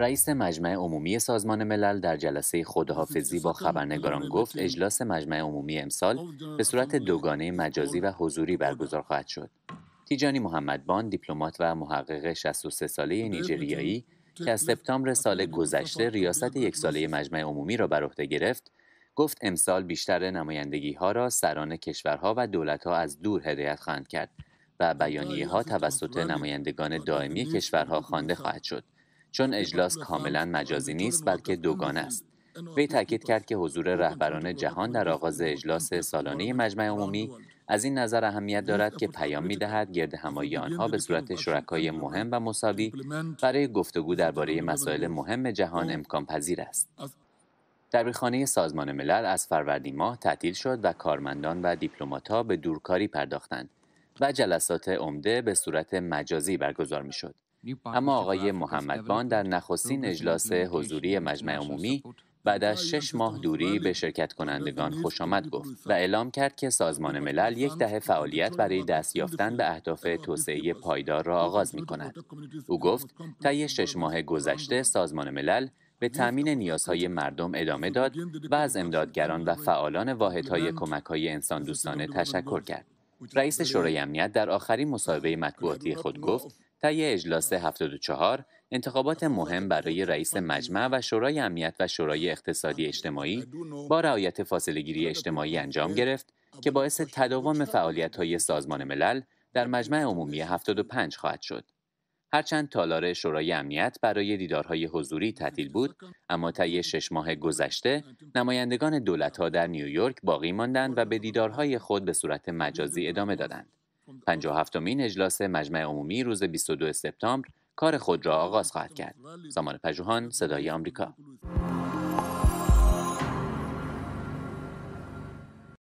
رئیس مجمع عمومی سازمان ملل در جلسه خداحافظی با خبرنگاران گفت اجلاس مجمع عمومی امسال به صورت دوگانه مجازی و حضوری برگزار خواهد شد. تیجانی محمدبان دیپلمات و محقق 63 ساله نیجریایی که از سپتامبر سال گذشته ریاست یک ساله مجمع عمومی را بر عهده گرفت گفت امسال بیشتر نمایندگی ها را سران کشورها و دولت ها از دور هدایت خواهند کرد و بیانیه ها توسط نمایندگان دائمی کشورها خوانده خواهد شد چون اجلاس کاملا مجازی نیست بلکه دوگانه است وی تاکید کرد که حضور رهبران جهان در آغاز اجلاس سالانه مجمع عمومی از این نظر اهمیت دارد که پیام دهد گرد همایی آنها به صورت شرکای مهم و مساوی برای گفتگو درباره مسائل مهم جهان امکان پذیر است. دبیرخانه سازمان ملل از فروردین ماه تعطیل شد و کارمندان و دیپلمات‌ها به دورکاری پرداختند و جلسات عمده به صورت مجازی برگزار میشد. اما آقای محمدبان در نخستین اجلاس حضوری مجمع عمومی بعد از شش ماه دوری به شرکت کنندگان خوش آمد گفت و اعلام کرد که سازمان ملل یک دهه فعالیت برای دست یافتن به اهداف توسعه پایدار را آغاز می کند. او گفت طی شش ماه گذشته سازمان ملل به تأمین نیازهای مردم ادامه داد و از امدادگران و فعالان واحدهای کمکهای انسان دوستانه تشکر کرد. رئیس شورای امنیت در آخرین مصاحبه مطبوعاتی خود گفت طی اجلاس 74 انتخابات مهم برای رئیس مجمع و شورای امنیت و شورای اقتصادی اجتماعی با رعایت گیری اجتماعی انجام گرفت که باعث تداوم فعالیت های سازمان ملل در مجمع عمومی 75 خواهد شد. هرچند تالار شورای امنیت برای دیدارهای حضوری تعطیل بود اما طی شش ماه گذشته نمایندگان دولتها در نیویورک باقی ماندند و به دیدارهای خود به صورت مجازی ادامه دادند پنجاه هفتمین اجلاس مجمع عمومی روز 22 سپتامبر کار خود را آغاز خواهد کرد زمان پژوهان صدای آمریکا